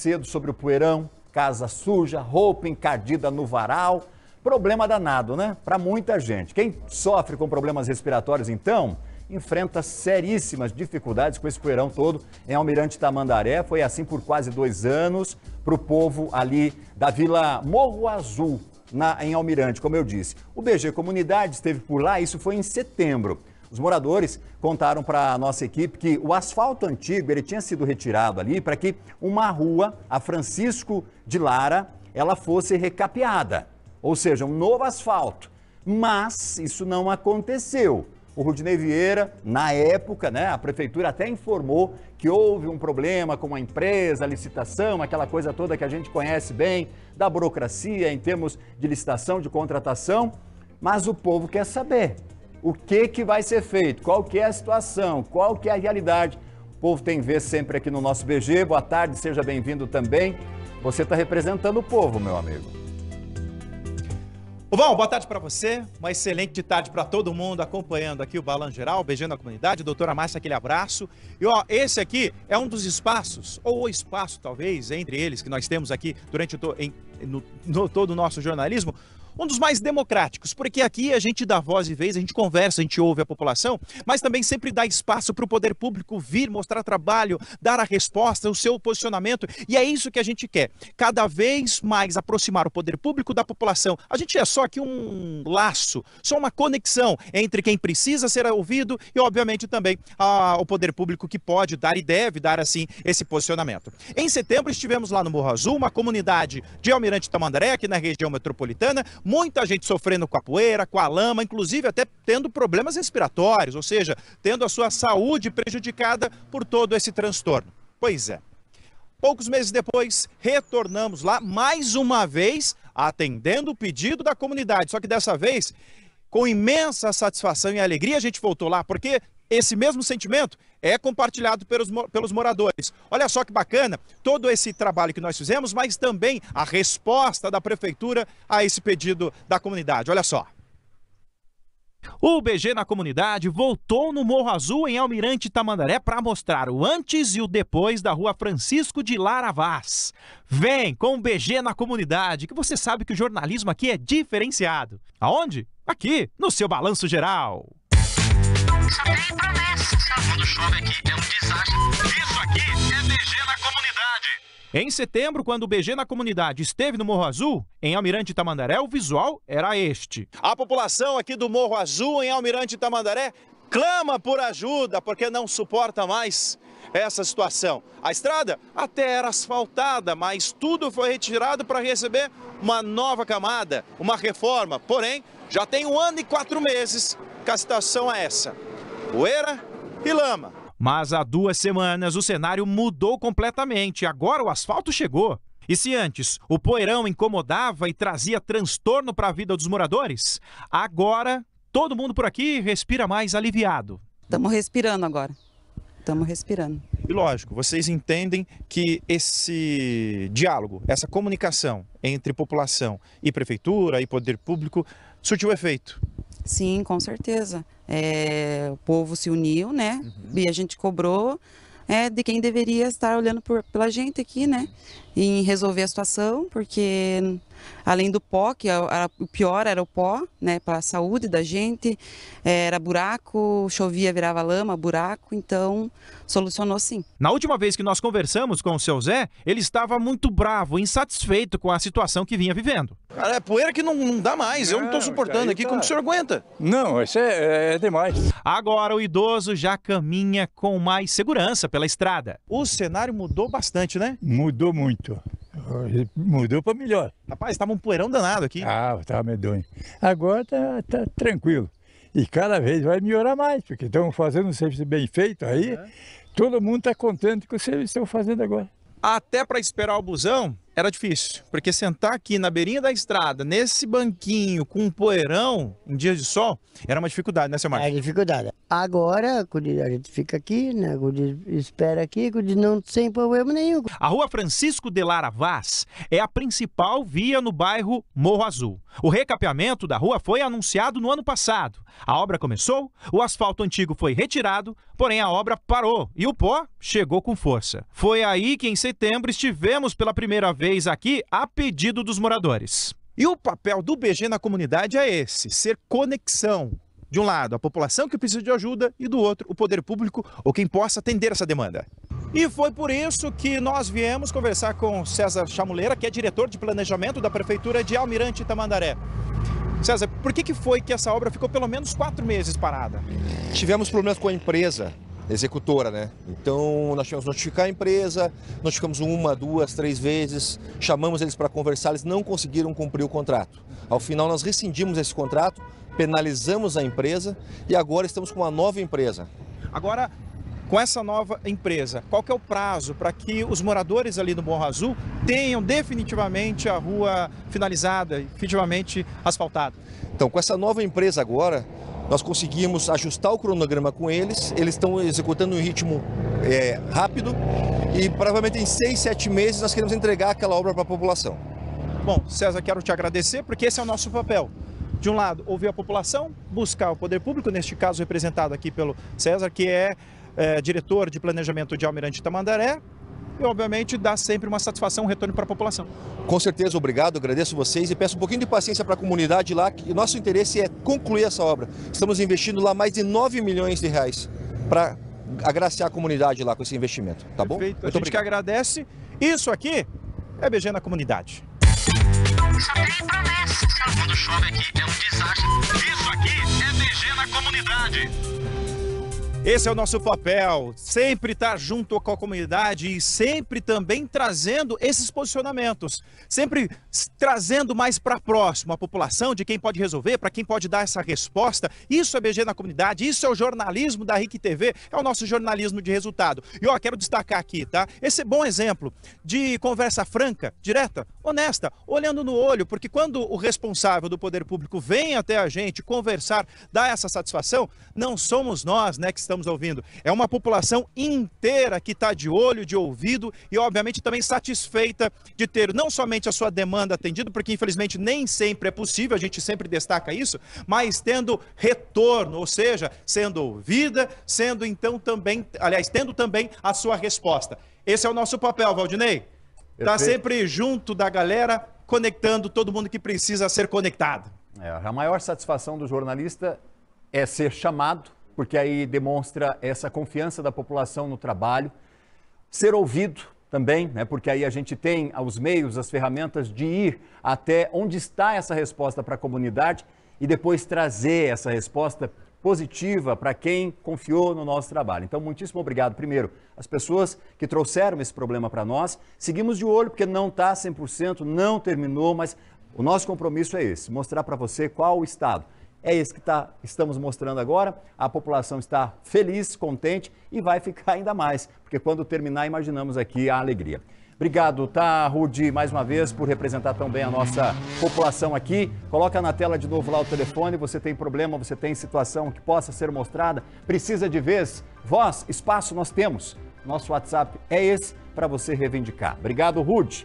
cedo sobre o poeirão, casa suja, roupa encardida no varal. Problema danado, né? Para muita gente. Quem sofre com problemas respiratórios, então, enfrenta seríssimas dificuldades com esse poeirão todo em Almirante Tamandaré. Foi assim por quase dois anos para o povo ali da Vila Morro Azul, na, em Almirante, como eu disse. O BG Comunidade esteve por lá, isso foi em setembro. Os moradores contaram para a nossa equipe que o asfalto antigo ele tinha sido retirado ali para que uma rua, a Francisco de Lara, ela fosse recapeada, ou seja, um novo asfalto. Mas isso não aconteceu. O Rudinei Vieira, na época, né, a prefeitura até informou que houve um problema com a empresa, a licitação, aquela coisa toda que a gente conhece bem, da burocracia em termos de licitação, de contratação, mas o povo quer saber o que, que vai ser feito, qual que é a situação, qual que é a realidade. O povo tem ver sempre aqui no nosso BG. Boa tarde, seja bem-vindo também. Você está representando o povo, meu amigo. Bom, boa tarde para você. Uma excelente tarde para todo mundo acompanhando aqui o Balan Geral, beijando a comunidade. Doutora Márcia, aquele abraço. E ó, esse aqui é um dos espaços, ou o espaço talvez, entre eles, que nós temos aqui durante o, em, no, no, todo o nosso jornalismo, um dos mais democráticos, porque aqui a gente dá voz e vez, a gente conversa, a gente ouve a população, mas também sempre dá espaço para o poder público vir mostrar trabalho, dar a resposta, o seu posicionamento, e é isso que a gente quer. Cada vez mais aproximar o poder público da população. A gente é só aqui um laço, só uma conexão entre quem precisa ser ouvido e, obviamente, também a, o poder público que pode dar e deve dar, assim, esse posicionamento. Em setembro, estivemos lá no Morro Azul, uma comunidade de Almirante Tamandaré, aqui na região metropolitana, Muita gente sofrendo com a poeira, com a lama, inclusive até tendo problemas respiratórios, ou seja, tendo a sua saúde prejudicada por todo esse transtorno. Pois é. Poucos meses depois, retornamos lá mais uma vez, atendendo o pedido da comunidade, só que dessa vez com imensa satisfação e alegria a gente voltou lá, porque esse mesmo sentimento é compartilhado pelos, pelos moradores. Olha só que bacana todo esse trabalho que nós fizemos, mas também a resposta da prefeitura a esse pedido da comunidade. Olha só. O BG na comunidade voltou no Morro Azul em Almirante Tamandaré para mostrar o antes e o depois da rua Francisco de Lara Vaz. Vem com o BG na comunidade, que você sabe que o jornalismo aqui é diferenciado. Aonde? Aqui, no seu balanço geral. É Isso aqui é na comunidade. Em setembro, quando o BG na comunidade esteve no Morro Azul, em Almirante Tamandaré, o visual era este. A população aqui do Morro Azul, em Almirante Tamandaré, clama por ajuda porque não suporta mais essa situação. A estrada até era asfaltada, mas tudo foi retirado para receber uma nova camada, uma reforma. Porém, já tem um ano e quatro meses que a situação é essa poeira e lama. Mas há duas semanas o cenário mudou completamente. Agora o asfalto chegou. E se antes o poeirão incomodava e trazia transtorno para a vida dos moradores, agora todo mundo por aqui respira mais aliviado. Estamos respirando agora. Estamos respirando. E lógico, vocês entendem que esse diálogo, essa comunicação entre população e prefeitura e poder público surtiu efeito. Sim, com certeza. É, o povo se uniu, né? Uhum. E a gente cobrou é, de quem deveria estar olhando por, pela gente aqui, né? em resolver a situação, porque além do pó, que era, é o pior era o pó, né, para a saúde da gente, eh, era buraco, chovia, virava lama, buraco, então solucionou sim. Na última vez que nós conversamos com o seu Zé, ele estava muito bravo, insatisfeito com a situação que vinha vivendo. Cara, é poeira que não, não dá mais, não, eu não estou suportando aqui, tá. como o senhor aguenta? Não, isso é, é demais. Agora o idoso já caminha com mais segurança pela estrada. O cenário mudou bastante, né? Mudou muito muito. Mudou para melhor. Rapaz, estava um poeirão danado aqui. Ah, estava medonho. Agora tá, tá, tranquilo. E cada vez vai melhorar mais, porque estão fazendo um serviço bem feito aí. É. Todo mundo está contente com o serviço que estão fazendo agora. Até para esperar o busão, era difícil, porque sentar aqui na beirinha da estrada, nesse banquinho com um poeirão em dias de sol, era uma dificuldade, né, seu Marcos? É dificuldade. Agora, a gente fica aqui, né? espera aqui, não tem problema nenhum. A rua Francisco de Lara Vaz é a principal via no bairro Morro Azul. O recapeamento da rua foi anunciado no ano passado. A obra começou, o asfalto antigo foi retirado, Porém, a obra parou e o pó chegou com força. Foi aí que, em setembro, estivemos pela primeira vez aqui a pedido dos moradores. E o papel do BG na comunidade é esse: ser conexão. De um lado, a população que precisa de ajuda, e do outro, o poder público ou quem possa atender essa demanda. E foi por isso que nós viemos conversar com César Chamuleira, que é diretor de planejamento da Prefeitura de Almirante Tamandaré. César, por que, que foi que essa obra ficou pelo menos quatro meses parada? Tivemos problemas com a empresa executora, né? Então nós tivemos que notificar a empresa, notificamos uma, duas, três vezes, chamamos eles para conversar, eles não conseguiram cumprir o contrato. Ao final nós rescindimos esse contrato, penalizamos a empresa e agora estamos com uma nova empresa. Agora, com essa nova empresa? Qual que é o prazo para que os moradores ali no Morro Azul tenham definitivamente a rua finalizada, definitivamente asfaltada? Então, com essa nova empresa agora, nós conseguimos ajustar o cronograma com eles, eles estão executando em ritmo é, rápido e provavelmente em seis, sete meses nós queremos entregar aquela obra para a população. Bom, César, quero te agradecer porque esse é o nosso papel. De um lado, ouvir a população, buscar o poder público, neste caso representado aqui pelo César, que é é, diretor de planejamento de Almirante Tamandaré, e, obviamente, dá sempre uma satisfação, um retorno para a população. Com certeza, obrigado, agradeço vocês e peço um pouquinho de paciência para a comunidade lá, que nosso interesse é concluir essa obra. Estamos investindo lá mais de 9 milhões de reais para agraciar a comunidade lá com esse investimento, tá bom? Perfeito, Muito a gente obrigado. que agradece. Isso aqui é BG na comunidade. Isso aqui é, é, é BG na comunidade. Esse é o nosso papel, sempre estar junto com a comunidade e sempre também trazendo esses posicionamentos, sempre trazendo mais para próximo a população, de quem pode resolver, para quem pode dar essa resposta. Isso é BG na comunidade, isso é o jornalismo da RIC TV, é o nosso jornalismo de resultado. E ó, quero destacar aqui, tá? Esse é bom exemplo de conversa franca, direta, honesta, olhando no olho, porque quando o responsável do poder público vem até a gente conversar, dá essa satisfação, não somos nós, né, que estamos ouvindo, é uma população inteira que está de olho, de ouvido e obviamente também satisfeita de ter não somente a sua demanda atendida, porque infelizmente nem sempre é possível, a gente sempre destaca isso, mas tendo retorno, ou seja, sendo ouvida, sendo então também, aliás, tendo também a sua resposta. Esse é o nosso papel, Valdinei. Está sempre junto da galera, conectando todo mundo que precisa ser conectado. É, a maior satisfação do jornalista é ser chamado, porque aí demonstra essa confiança da população no trabalho, ser ouvido também, né, porque aí a gente tem os meios, as ferramentas de ir até onde está essa resposta para a comunidade e depois trazer essa resposta positiva para quem confiou no nosso trabalho. Então, muitíssimo obrigado, primeiro, às pessoas que trouxeram esse problema para nós. Seguimos de olho, porque não está 100%, não terminou, mas o nosso compromisso é esse: mostrar para você qual o estado. É esse que tá, estamos mostrando agora. A população está feliz, contente e vai ficar ainda mais, porque quando terminar, imaginamos aqui a alegria. Obrigado, tá, Rudi, mais uma vez, por representar tão bem a nossa população aqui. Coloca na tela de novo lá o telefone, você tem problema, você tem situação que possa ser mostrada, precisa de vez, voz, espaço, nós temos. Nosso WhatsApp é esse para você reivindicar. Obrigado, Rudi.